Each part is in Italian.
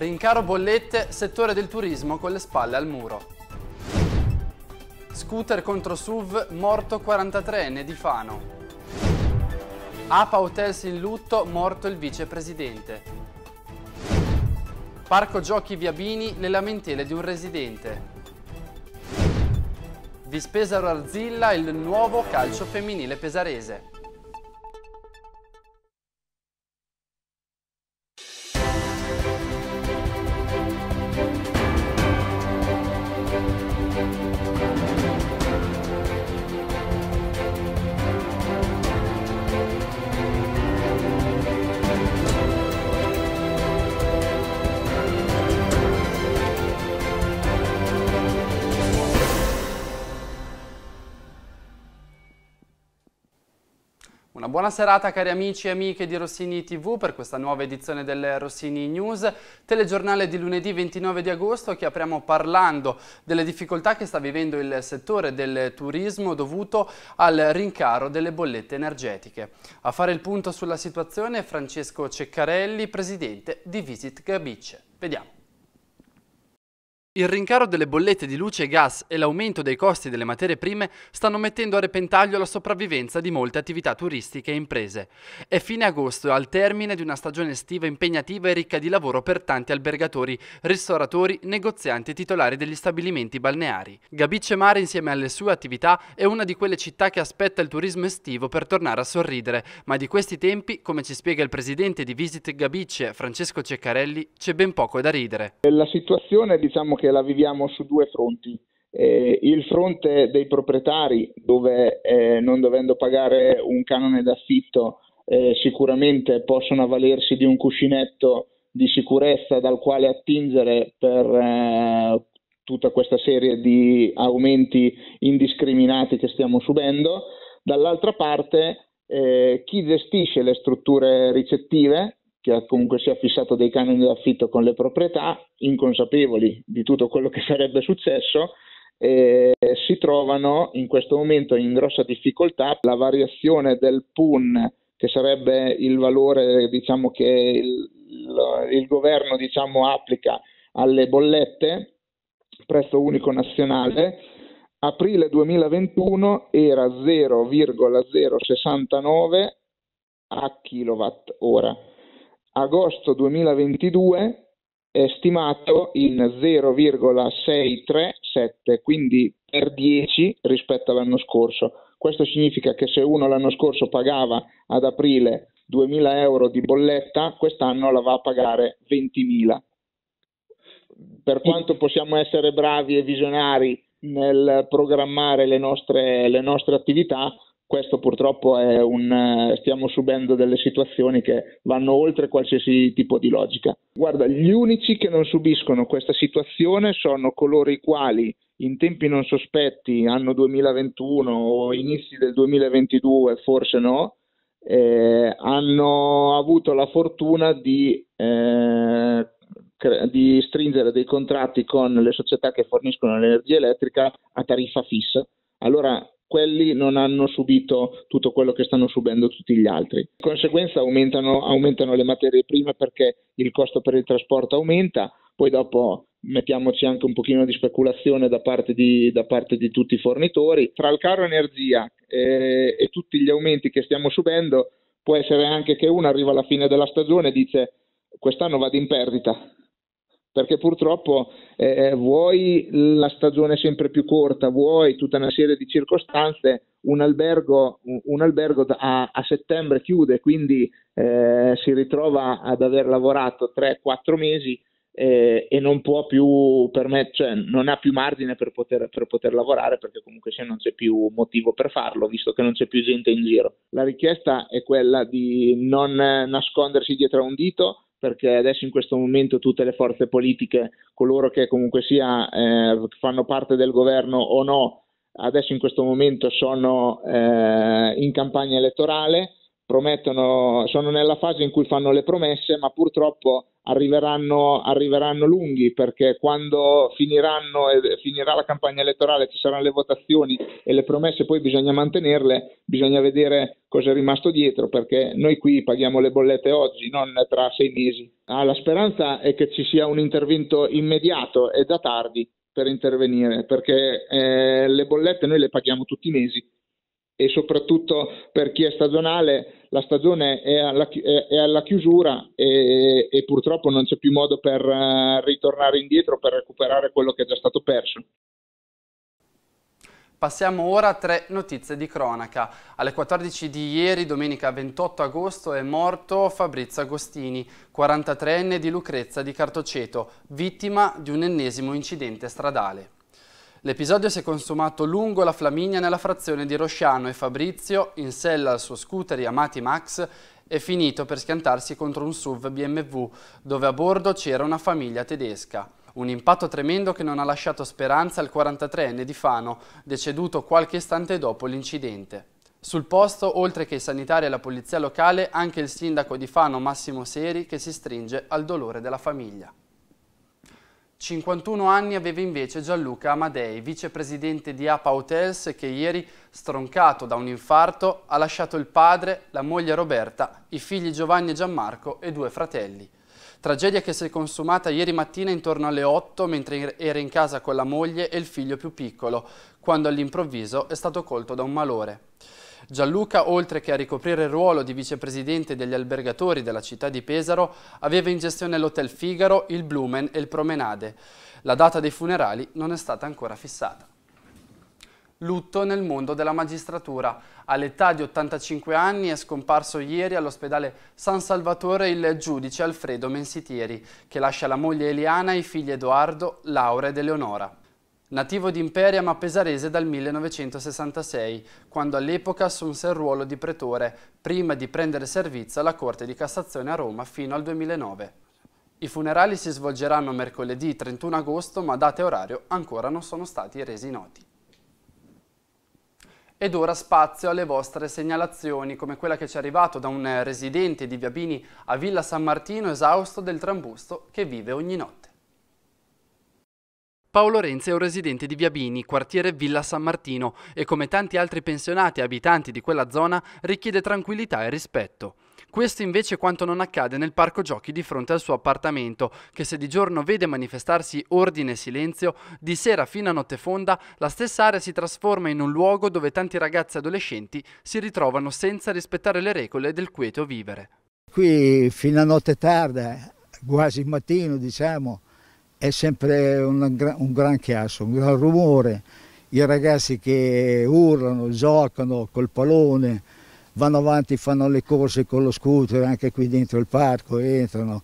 Rincaro bollette, settore del turismo con le spalle al muro. Scooter contro SUV, morto 43enne di Fano. APA Hotels in lutto, morto il vicepresidente. Parco Giochi Viabini, le lamentele di un residente. Di Spesaro Arzilla, il nuovo calcio femminile pesarese. Buona serata cari amici e amiche di Rossini TV per questa nuova edizione del Rossini News, telegiornale di lunedì 29 di agosto che apriamo parlando delle difficoltà che sta vivendo il settore del turismo dovuto al rincaro delle bollette energetiche. A fare il punto sulla situazione è Francesco Ceccarelli, presidente di Visit Gabice. Vediamo. Il rincaro delle bollette di luce e gas e l'aumento dei costi delle materie prime stanno mettendo a repentaglio la sopravvivenza di molte attività turistiche e imprese. È fine agosto, al termine di una stagione estiva impegnativa e ricca di lavoro per tanti albergatori, ristoratori, negozianti e titolari degli stabilimenti balneari. Gabicce Mare, insieme alle sue attività, è una di quelle città che aspetta il turismo estivo per tornare a sorridere, ma di questi tempi, come ci spiega il presidente di Visit Gabicce, Francesco Ceccarelli, c'è ben poco da ridere. La situazione, diciamo che la viviamo su due fronti. Eh, il fronte dei proprietari, dove eh, non dovendo pagare un canone d'affitto, eh, sicuramente possono avvalersi di un cuscinetto di sicurezza dal quale attingere per eh, tutta questa serie di aumenti indiscriminati che stiamo subendo. Dall'altra parte, eh, chi gestisce le strutture ricettive, che comunque si è fissato dei canoni d'affitto con le proprietà, inconsapevoli di tutto quello che sarebbe successo, eh, si trovano in questo momento in grossa difficoltà. La variazione del PUN, che sarebbe il valore diciamo, che il, il governo diciamo, applica alle bollette, prezzo unico nazionale, aprile 2021 era 0,069 a kilowatt ora agosto 2022 è stimato in 0,637, quindi per 10 rispetto all'anno scorso. Questo significa che se uno l'anno scorso pagava ad aprile 2.000 euro di bolletta, quest'anno la va a pagare 20.000. Per quanto possiamo essere bravi e visionari nel programmare le nostre, le nostre attività, questo purtroppo è un eh, stiamo subendo delle situazioni che vanno oltre qualsiasi tipo di logica. Guarda, gli unici che non subiscono questa situazione sono coloro i quali in tempi non sospetti, anno 2021 o inizi del 2022, forse no, eh, hanno avuto la fortuna di, eh, cre- di stringere dei contratti con le società che forniscono l'energia elettrica a tariffa fissa. Allora quelli non hanno subito tutto quello che stanno subendo tutti gli altri. Di conseguenza aumentano, aumentano le materie prime perché il costo per il trasporto aumenta, poi dopo mettiamoci anche un pochino di speculazione da parte di, da parte di tutti i fornitori. Tra il caro energia e, eh, e tutti gli aumenti che stiamo subendo, può essere anche che uno arriva alla fine della stagione e dice quest'anno vado in perdita, perché purtroppo eh, eh, vuoi la stagione sempre più corta, vuoi tutta una serie di circostanze, un albergo, un albergo a, a, settembre chiude, quindi eh, si ritrova ad aver lavorato 3-4 mesi eh, e non può più permet- cioè, non ha più margine per poter, per poter lavorare perché comunque non c'è più motivo per farlo, visto che non c'è più gente in giro. La richiesta è quella di non nascondersi dietro a un dito, perché adesso in questo momento tutte le forze politiche, coloro che comunque sia eh, fanno parte del governo o no, adesso in questo momento sono eh, in campagna elettorale, promettono, sono nella fase in cui fanno le promesse, ma purtroppo arriveranno, arriveranno lunghi perché quando finiranno, finirà la campagna elettorale, ci saranno le votazioni e le promesse poi bisogna mantenerle, bisogna vedere cosa è rimasto dietro perché noi qui paghiamo le bollette oggi, non tra sei mesi. Ah, la speranza è che ci sia un intervento immediato e da tardi per intervenire perché eh, le bollette noi le paghiamo tutti i mesi e soprattutto per chi è stagionale la stagione è alla, è alla chiusura e, e, purtroppo non c'è più modo per eh, ritornare indietro, per recuperare quello che è già stato perso. Passiamo ora a tre notizie di cronaca. Alle 14 di ieri, domenica 28 agosto, è morto Fabrizio Agostini, 43enne di Lucrezza di Cartoceto, vittima di un ennesimo incidente stradale. L'episodio si è consumato lungo la Flaminia nella frazione di Rosciano e Fabrizio, in sella al suo scooter Yamati Max, è finito per schiantarsi contro un SUV BMW dove a bordo c'era una famiglia tedesca. Un impatto tremendo che non ha lasciato speranza al 43enne di Fano, deceduto qualche istante dopo l'incidente. Sul posto, oltre che i sanitari e la polizia locale, anche il sindaco di Fano Massimo Seri che si stringe al dolore della famiglia. 51 anni aveva invece Gianluca Amadei, vicepresidente di APA Hotels, che ieri, stroncato da un infarto, ha lasciato il padre, la moglie Roberta, i figli Giovanni e Gianmarco e due fratelli. Tragedia che si è consumata ieri mattina intorno alle 8 mentre era in casa con la moglie e il figlio più piccolo, quando all'improvviso è stato colto da un malore. Gianluca, oltre che a ricoprire il ruolo di vicepresidente degli albergatori della città di Pesaro, aveva in gestione l'Hotel Figaro, il Blumen e il Promenade. La data dei funerali non è stata ancora fissata. Lutto nel mondo della magistratura. All'età di 85 anni è scomparso ieri all'ospedale San Salvatore il giudice Alfredo Mensitieri, che lascia la moglie Eliana, e i figli Edoardo, Laura ed Eleonora. Nativo di Imperia ma pesarese dal 1966, quando all'epoca assunse il ruolo di pretore, prima di prendere servizio alla Corte di Cassazione a Roma fino al 2009. I funerali si svolgeranno mercoledì 31 agosto, ma date e orario ancora non sono stati resi noti. Ed ora spazio alle vostre segnalazioni, come quella che ci è arrivata da un residente di Viabini a Villa San Martino esausto del trambusto che vive ogni notte. Paolo Renzi è un residente di Viabini, quartiere Villa San Martino, e come tanti altri pensionati e abitanti di quella zona richiede tranquillità e rispetto. Questo invece è quanto non accade nel parco giochi di fronte al suo appartamento, che se di giorno vede manifestarsi ordine e silenzio, di sera fino a notte fonda la stessa area si trasforma in un luogo dove tanti ragazzi e adolescenti si ritrovano senza rispettare le regole del quieto vivere. Qui fino a notte tarda, quasi mattino diciamo, è sempre un, un gran chiasso, un gran rumore. I ragazzi che urlano, giocano col pallone, vanno avanti, fanno le corse con lo scooter anche qui dentro il parco, entrano.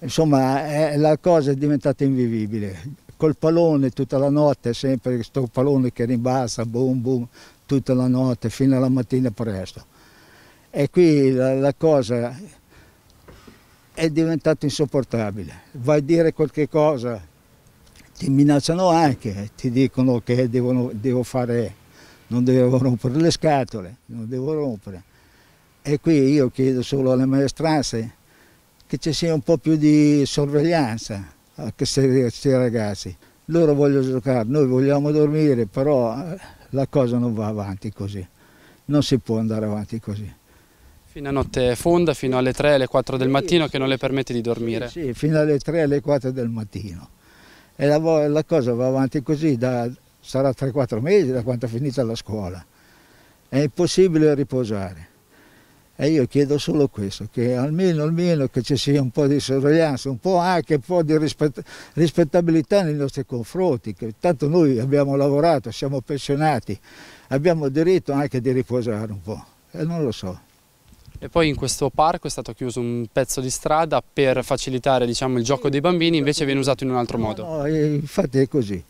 Insomma, è, la cosa è diventata invivibile. Col pallone tutta la notte, sempre questo pallone che rimbalza, boom boom, tutta la notte, fino alla mattina presto. E qui la, la cosa è diventato insopportabile. Vai a dire qualche cosa, ti minacciano anche, ti dicono che devono, devo fare, non devo rompere le scatole, non devo rompere. E qui io chiedo solo alle maestranze che ci sia un po' più di sorveglianza a questi ragazzi. Loro vogliono giocare, noi vogliamo dormire, però eh, la cosa non va avanti così, non si può andare avanti così. Fino a notte fonda, fino alle 3, alle 4 del mattino che non le permette di dormire. Sì, sì fino alle 3, alle 4 del mattino. E la, la cosa va avanti così, da, sarà 3-4 mesi da quando è finita la scuola. È impossibile riposare. E io chiedo solo questo, che almeno, almeno che ci sia un po' di sorveglianza, un po' anche un po' di rispett rispettabilità nei nostri confronti, che tanto noi abbiamo lavorato, siamo pensionati, abbiamo diritto anche di riposare un po', e non lo so. E poi in questo parco è stato chiuso un pezzo di strada per facilitare diciamo, il gioco dei bambini, invece viene usato in un altro modo. No, no eh, infatti è così.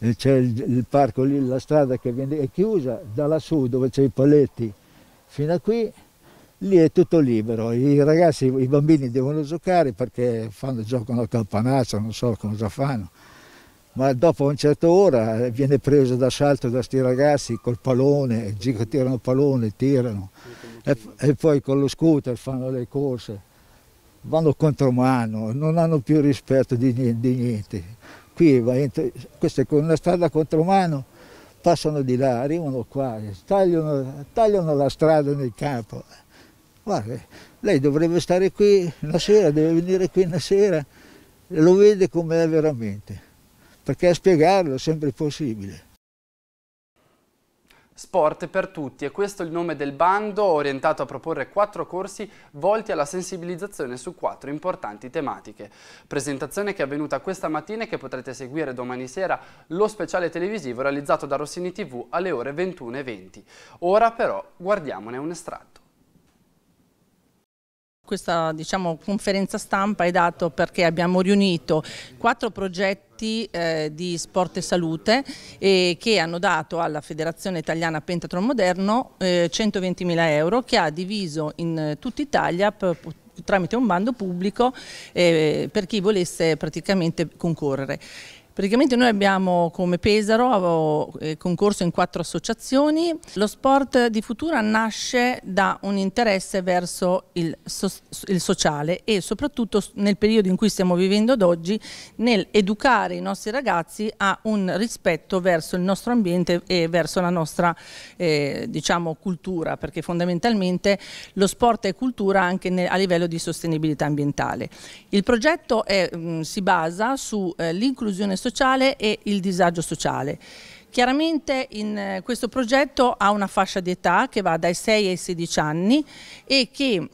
Eh, c'è il, il, parco lì, la strada che viene, è chiusa da lassù dove c'è i paletti fino a qui, lì è tutto libero. I ragazzi, i bambini devono giocare perché fanno, giocano a calpanaccio, non so cosa fanno ma dopo un certo ora eh, viene preso d'assalto da questi ragazzi col pallone, tirano il pallone, tirano e, e, poi con lo scooter fanno le corse, vanno contro mano, non hanno più rispetto di, di niente. Qui va entro, questa è una strada contro mano, passano di là, arrivano qua, tagliano, tagliano la strada nel campo. Guarda, lei dovrebbe stare qui una sera, deve venire qui una sera, lo vede com'è veramente perché spiegarlo è sempre possibile. Sport per tutti e questo è il nome del bando orientato a proporre quattro corsi volti alla sensibilizzazione su quattro importanti tematiche. Presentazione che è avvenuta questa mattina e che potrete seguire domani sera lo speciale televisivo realizzato da Rossini TV alle ore 21.20. Ora però guardiamone un estratto. Questa diciamo, conferenza stampa è data perché abbiamo riunito quattro progetti eh, di sport e salute eh, che hanno dato alla Federazione Italiana Pentatron Moderno 120.000 eh, euro che ha diviso in eh, tutta Italia tramite un bando pubblico per chi volesse praticamente concorrere. Praticamente noi abbiamo come Pesaro eh, concorso in quattro associazioni. Lo sport di Futura nasce da un interesse verso il, so il sociale e soprattutto nel periodo in cui stiamo vivendo ad oggi nel educare i nostri ragazzi a un rispetto verso il nostro ambiente e verso la nostra eh, diciamo, cultura perché fondamentalmente lo sport è cultura anche a livello di sostenibilità ambientale. Il progetto è, mh, mm, si basa sull'inclusione eh, sociale sociale e il disagio sociale. Chiaramente in eh, questo progetto ha una fascia di età che va dai 6 ai 16 anni e che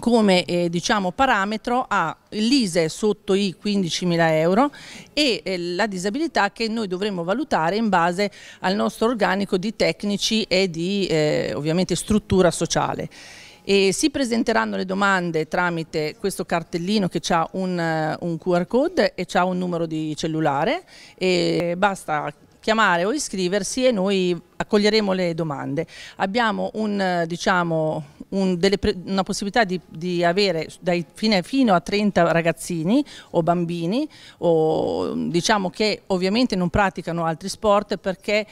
come eh, diciamo, parametro ha l'ISE sotto i 15.000 euro e eh, la disabilità che noi dovremmo valutare in base al nostro organico di tecnici e di eh, ovviamente struttura sociale e si presenteranno le domande tramite questo cartellino che ha un, eh, un, QR code e ha un numero di cellulare e basta chiamare o iscriversi e noi accoglieremo le domande. Abbiamo un, eh, diciamo, un, pre, una possibilità di, di avere dai, fine, fino a 30 ragazzini o bambini o, diciamo che ovviamente non praticano altri sport perché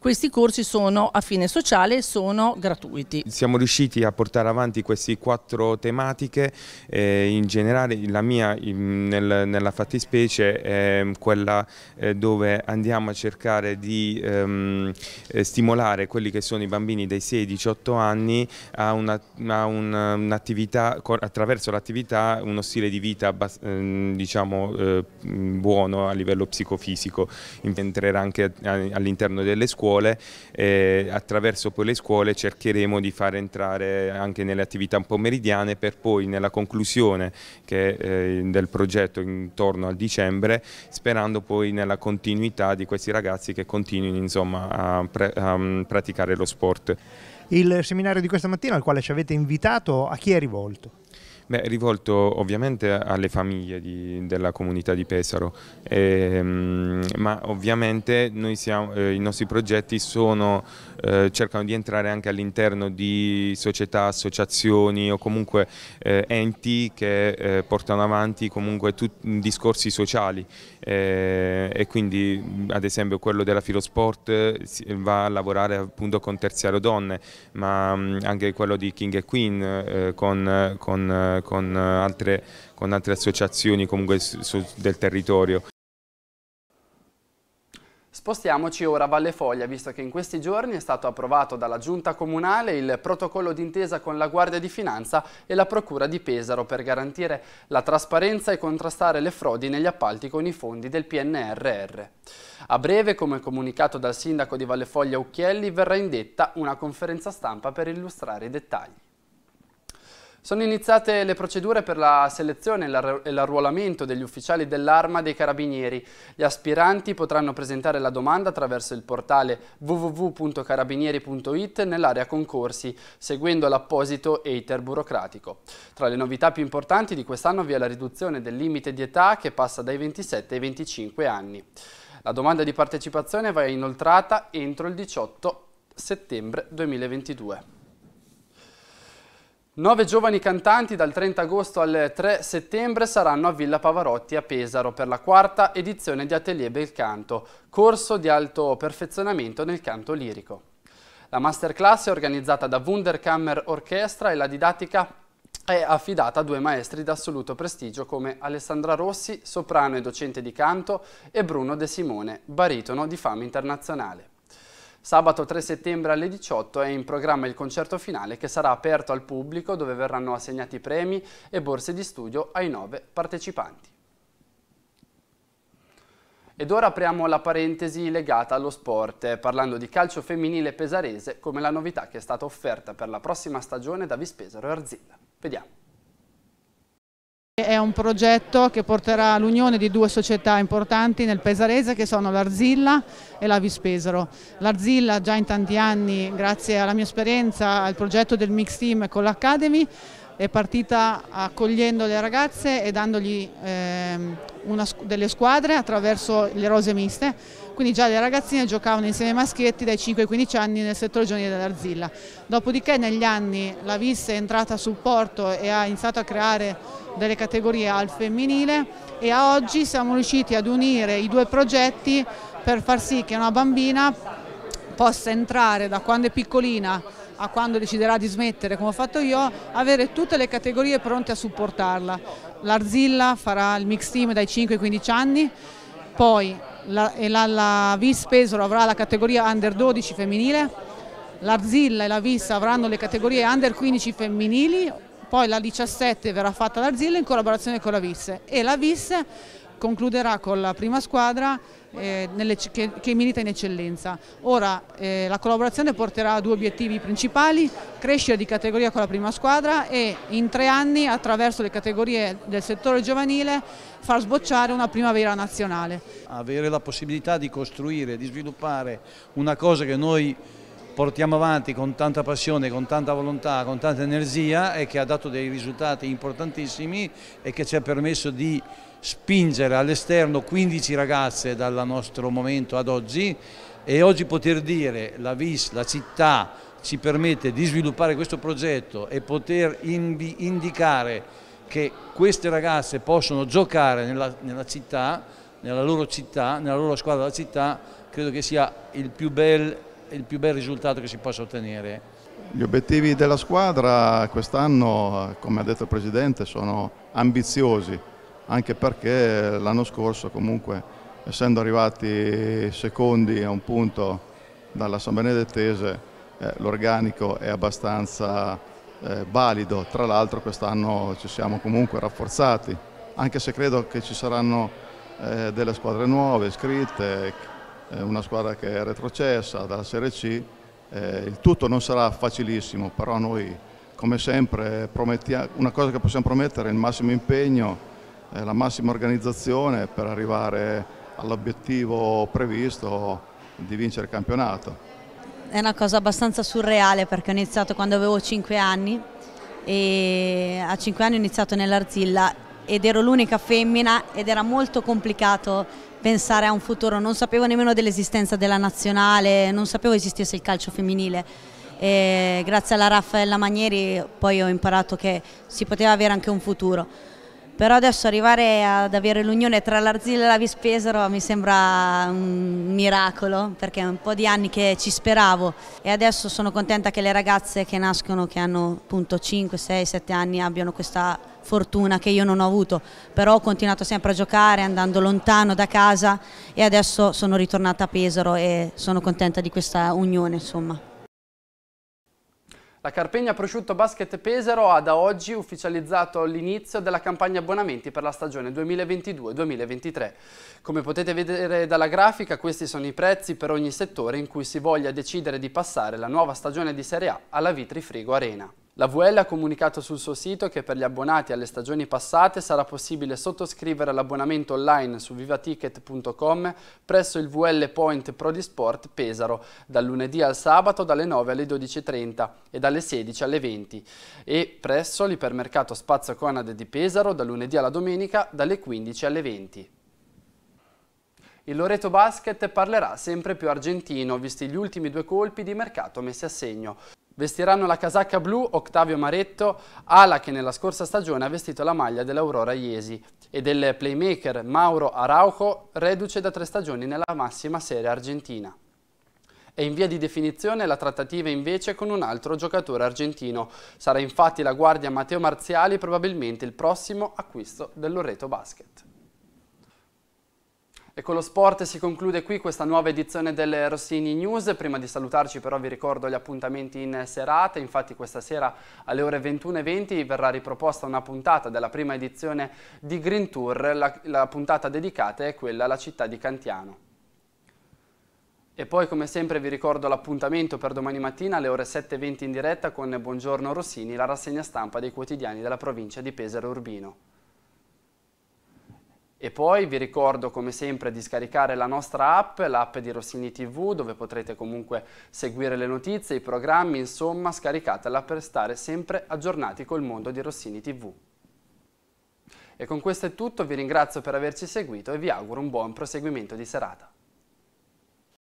questi corsi sono a fine sociale e sono gratuiti. Siamo riusciti a portare avanti queste quattro tematiche, eh, in generale la mia in, nel, nella fattispecie è quella eh, dove andiamo a cercare di ehm, eh, stimolare quelli che sono i bambini dai 6 ai 18 anni a un'attività, un, un attraverso l'attività uno stile di vita ehm, diciamo, eh, buono a livello psicofisico, entrerà anche all'interno delle scuole scuole e eh, attraverso poi le scuole cercheremo di far entrare anche nelle attività un po' per poi nella conclusione che, eh, del progetto intorno a dicembre sperando poi nella continuità di questi ragazzi che continuino insomma, a, pre, a mm, praticare lo sport. Il seminario di questa mattina al quale ci avete invitato a chi è rivolto? Beh, è rivolto ovviamente alle famiglie di, della comunità di Pesaro, ehm, ma ovviamente siamo, eh, i nostri progetti sono, eh, cercano di entrare anche all'interno di società, associazioni o comunque eh, enti che eh, portano avanti comunque discorsi sociali eh, e quindi ad esempio quello della Filosport va a lavorare appunto con Terziario Donne, ma anche quello di King e Queen eh, con, con con eh, altre, con altre associazioni del territorio. Spostiamoci ora a Valle Foglia, visto che in questi giorni è stato approvato dalla Giunta Comunale il protocollo d'intesa con la Guardia di Finanza e la Procura di Pesaro per garantire la trasparenza e contrastare le frodi negli appalti con i fondi del PNRR. A breve, come comunicato dal sindaco di Valle Foglia Ucchielli, verrà indetta una conferenza stampa per illustrare i dettagli. Sono iniziate le procedure per la selezione e l'arruolamento degli ufficiali dell'Arma dei Carabinieri. Gli aspiranti potranno presentare la domanda attraverso il portale www.carabinieri.it nell'area concorsi, seguendo l'apposito iter burocratico. Tra le novità più importanti di quest'anno vi è la riduzione del limite di età che passa dai 27 ai 25 anni. La domanda di partecipazione va inoltrata entro il 18 settembre 2022. Nove giovani cantanti dal 30 agosto al 3 settembre saranno a Villa Pavarotti a Pesaro per la quarta edizione di Atelier Bel Canto, corso di alto perfezionamento nel canto lirico. La masterclass è organizzata da Wunderkammer Orchestra e la didattica è affidata a due maestri d'assoluto prestigio come Alessandra Rossi, soprano e docente di canto, e Bruno De Simone, baritono di fama internazionale. Sabato 3 settembre alle 18 è in programma il concerto finale che sarà aperto al pubblico dove verranno assegnati premi e borse di studio ai nove partecipanti. Ed ora apriamo la parentesi legata allo sport, parlando di calcio femminile pesarese come la novità che è stata offerta per la prossima stagione da Vispesaro e Arzilla. Vediamo. È un progetto che porterà l'unione di due società importanti nel Pesarese che sono l'Arzilla e la Vispesaro. L'Arzilla già in tanti anni, grazie alla mia esperienza, al progetto del Mix Team con l'Academy, è partita accogliendo le ragazze e dandogli eh, una, delle squadre attraverso le rose miste quindi già le ragazzine giocavano insieme ai maschietti dai 5 ai 15 anni nel settore giovanile dell'Arzilla. Dopodiché negli anni la VIS è entrata a supporto e ha iniziato a creare delle categorie al femminile e a oggi siamo riusciti ad unire i due progetti per far sì che una bambina possa entrare da quando è piccolina a quando deciderà di smettere come ho fatto io, avere tutte le categorie pronte a supportarla. L'Arzilla farà il mix team dai 5 ai 15 anni, poi e la, la Vis Pesaro avrà la categoria under 12 femminile, l'Arzilla e la Vis avranno le categorie under 15 femminili, poi la 17 verrà fatta l'Arzilla in collaborazione con la Vis e la Vis concluderà con la prima squadra eh, nelle, che, che, milita in eccellenza. Ora eh, la collaborazione porterà a due obiettivi principali, crescere di categoria con la prima squadra e in tre anni attraverso le categorie del settore giovanile far sbocciare una primavera nazionale. Avere la possibilità di costruire, di sviluppare una cosa che noi portiamo avanti con tanta passione, con tanta volontà, con tanta energia e che ha dato dei risultati importantissimi e che ci ha permesso di spingere all'esterno 15 ragazze dal nostro momento ad oggi e oggi poter dire la VIS, la città ci permette di sviluppare questo progetto e poter indicare che queste ragazze possono giocare nella, nella città, nella loro città, nella loro squadra della città, credo che sia il più bel il più bel risultato che si possa ottenere. Gli obiettivi della squadra quest'anno, come ha detto il Presidente, sono ambiziosi, anche perché l'anno scorso comunque, essendo arrivati secondi a un punto dalla San Benedettese, eh, l'organico è abbastanza eh, valido. Tra l'altro quest'anno ci siamo comunque rafforzati, anche se credo che ci saranno eh, delle squadre nuove iscritte una squadra che è retrocessa dalla Serie C, eh, il tutto non sarà facilissimo, però noi come sempre una cosa che possiamo promettere è il massimo impegno, eh, la massima organizzazione per arrivare all'obiettivo previsto di vincere il campionato. È una cosa abbastanza surreale perché ho iniziato quando avevo 5 anni e a 5 anni ho iniziato nell'Arzilla ed ero l'unica femmina ed era molto complicato pensare a un futuro, non sapevo nemmeno dell'esistenza della nazionale, non sapevo esistesse il calcio femminile. E grazie alla Raffaella Manieri poi ho imparato che si poteva avere anche un futuro però adesso arrivare ad avere l'unione tra l'Arzilla e la Vispesaro mi sembra un miracolo perché è un po' di anni che ci speravo e adesso sono contenta che le ragazze che nascono, che hanno appunto 5, 6, 7 anni abbiano questa fortuna che io non ho avuto, però ho continuato sempre a giocare andando lontano da casa e adesso sono ritornata a Pesaro e sono contenta di questa unione insomma. La Carpegna Prosciutto Basket Pesaro ha da oggi ufficializzato l'inizio della campagna abbonamenti per la stagione 2022-2023. Come potete vedere dalla grafica, questi sono i prezzi per ogni settore in cui si voglia decidere di passare la nuova stagione di Serie A alla Vitri Frigo Arena. La VL ha comunicato sul suo sito che per gli abbonati alle stagioni passate sarà possibile sottoscrivere l'abbonamento online su vivaticket.com presso il VL Point Pro di Sport Pesaro dal lunedì al sabato dalle 9 alle 12.30 e dalle 16 alle 20 e presso l'ipermercato Spazio Conad di Pesaro dal lunedì alla domenica dalle 15 alle 20. Il Loreto Basket parlerà sempre più argentino, visti gli ultimi due colpi di mercato messi a segno. Vestiranno la casacca blu Octavio Maretto, ala che nella scorsa stagione ha vestito la maglia dell'Aurora Iesi, e del playmaker Mauro Arauco, reduce da tre stagioni nella massima serie argentina. È in via di definizione la trattativa invece con un altro giocatore argentino. Sarà infatti la guardia Matteo Marziali probabilmente il prossimo acquisto dell'Oreto Basket. E con lo sport si conclude qui questa nuova edizione del Rossini News. Prima di salutarci però vi ricordo gli appuntamenti in serata. Infatti questa sera alle ore 21.20 verrà riproposta una puntata della prima edizione di Green Tour. La, la puntata dedicata è quella alla città di Cantiano. E poi come sempre vi ricordo l'appuntamento per domani mattina alle ore 7.20 in diretta con Buongiorno Rossini, la rassegna stampa dei quotidiani della provincia di Pesaro Urbino. E poi vi ricordo come sempre di scaricare la nostra app, l'app di Rossini TV, dove potrete comunque seguire le notizie, i programmi, insomma scaricatela per stare sempre aggiornati col mondo di Rossini TV. E con questo è tutto, vi ringrazio per averci seguito e vi auguro un buon proseguimento di serata.